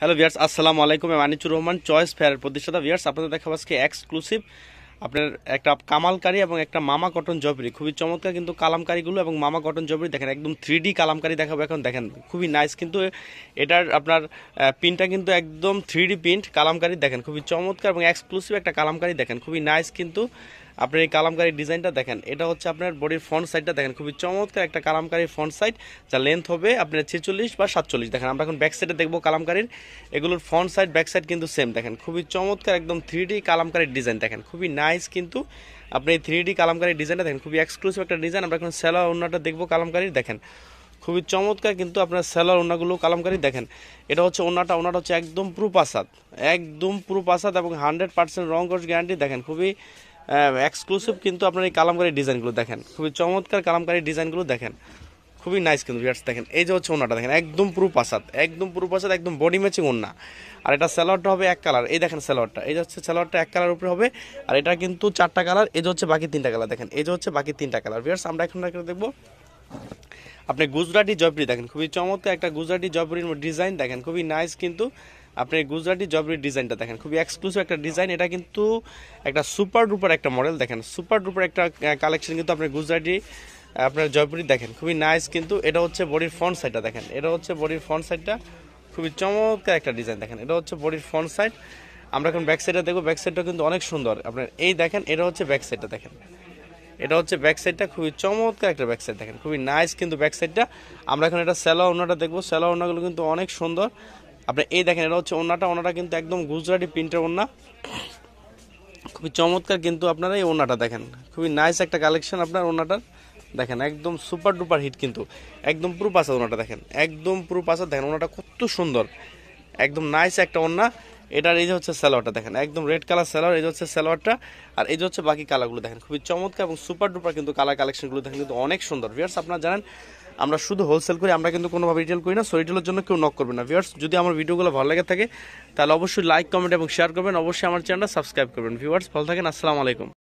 hello viewers আসসালামু আলাইকুম আনিচুর Rahman choice ফেয়ারের প্রতিষ্ঠাতা ভিয়ার্স আপনাদের দেখাবো আজকে এক্সক্লুসিভ আপনার একটা কামালকারি এবং একটা মামা কটন জবরি খুবই চমৎকার কিন্তু কালামকারিগুলো এবং মামা কটন জবরি দেখেন একদম থ্রি কালামকারি দেখাবো এখন দেখেন খুবই নাইস কিন্তু এটার আপনার পিনটা কিন্তু একদম থ্রি প্রিন্ট কালামকারি দেখেন খুবই চমৎকার এবং এক্সক্লুসিভ একটা কালামকারি দেখেন খুবই নাইস কিন্তু আপনার এই কালামকারি ডিজাইনটা দেখেন এটা হচ্ছে আপনার বডির ফ্রন্ট সাইডটা দেখেন খুবই চমৎকার একটা কালামকারি ফ্রন্ট সাইড যা লেন্থ হবে আপনার ছেচল্লিশ বা সাতচল্লিশ দেখেন আমরা এখন ব্যাক সাইডে দেখবো কালামকারির এগুলোর ফ্রন্ট সাইড ব্যাক সাইড কিন্তু সেম দেখেন খুবই চমৎকার একদম থ্রি ডি কালামকারির ডিজাইন দেখেন খুবই নাইস কিন্তু আপনি এই থ্রি ডি কালামকারির ডিজাইনটা দেখেন খুবই এক্সক্লুসিভ একটা ডিজাইন আমরা এখন সেলা অন্যটা দেখবো কালামকারির দেখেন খুবই চমৎকার কিন্তু আপনার সেলার ওনাগুলো কালামকারি দেখেন এটা হচ্ছে ওনাটা ওনাটা হচ্ছে একদম প্রুপ আসাদ একদম প্রুপ আসাদ এবং হান্ড্রেড পার্সেন্ট রং কোর্স গ্যারান্টি দেখেন খুবই এক্সক্লুসিভ হ্যাঁ, কিন্তু আপনার এই কালামকারী ডিজাইনগুলো দেখেন খুবই চমৎকার কালামকারী ডিজাইনগুলো দেখেন খুবই নাইস কিন্তু ভিয়ার্স দেখেন এই যে হচ্ছে ওনাটা দেখেন একদম পুরো পাসাদ একদম পুরো পাসাদ একদম বডি ম্যাচিং ওনা আর এটা স্যালোয়ারটা হবে এক কালার এই দেখেন স্যালোয়ারটা এই যে হচ্ছে স্যালোয়ারটা এক কালার উপরে হবে আর এটা কিন্তু চারটা কালার এই যে হচ্ছে বাকি তিনটা কালার দেখেন এই যে হচ্ছে বাকি তিনটা কালার ভিয়ার্স আমরা এখন দেখবো আপনি গুজরাটি জয়পুরি দেখেন খুবই চমৎকার একটা গুজরাটি জয়পুরির ডিজাইন দেখেন খুবই নাইস কিন্তু আপনি গুজরাটি জবরির ডিজাইনটা দেখেন খুবই এক্সক্লুসিভ একটা ডিজাইন এটা কিন্তু একটা সুপার ডুপার একটা মডেল দেখেন সুপার ডুপার একটা কালেকশন কিন্তু আপনার গুজরাটি আপনার জয়পুরি দেখেন খুবই নাইস কিন্তু এটা হচ্ছে বডির ফ্রন্ট সাইডটা দেখেন এটা হচ্ছে বডির ফ্রন্ট সাইডটা খুবই চমৎকার একটা ডিজাইন দেখেন এটা হচ্ছে বডির ফ্রন্ট সাইড আমরা এখন ব্যাক সাইডটা দেখবো ব্যাক সাইডটা কিন্তু অনেক সুন্দর আপনার এই দেখেন এটা হচ্ছে ব্যাক সাইডটা দেখেন এটা হচ্ছে ব্যাক সাইডটা খুবই চমৎকার একটা ব্যাক সাইড দেখেন খুবই নাইস কিন্তু ব্যাক সাইডটা আমরা এখন এটা স্যালা ওনাটা দেখবো স্যালা ওনাগুলো কিন্তু অনেক সুন্দর আপনি এই দেখেন এটা হচ্ছে ওনাটা ওনাটা কিন্তু একদম গুজরাটি প্রিন্টের ওনা খুবই চমৎকার কিন্তু আপনারা এই ওনাটা দেখেন খুবই নাইস একটা কালেকশন আপনার ওনাটার দেখেন একদম সুপার ডুপার হিট কিন্তু একদম পুরো পাশা ওনাটা দেখেন একদম পুরো পাশা দেখেন ওনাটা কত সুন্দর একদম নাইস একটা ওনা এটার এই যে হচ্ছে স্যালোয়ারটা দেখেন একদম রেড কালার স্যালোয়ার এই যে হচ্ছে স্যালোয়ারটা আর এই যে হচ্ছে বাকি কালারগুলো দেখেন খুবই চমৎকার এবং সুপার ডুপার কিন্তু কালার কালেকশনগুলো দেখেন কিন্তু অনেক সুন্দর ভিয়ার্স আপনারা জানেন আমরা শুধু হোলসেল করি আমরা কিন্তু কোনোভাবে রিটেল করি না সো রিটেলের জন্য কেউ নক করবে না ভিউয়ার্স যদি আমার ভিডিওগুলো ভালো লাগে থাকে তাহলে অবশ্যই লাইক কমেন্ট এবং শেয়ার করবেন অবশ্যই আমার চ্যানেলটা সাবস্ক্রাইব করবেন ভিউয়ার্স ভালো থাকেন আসসালামু আলাইকুম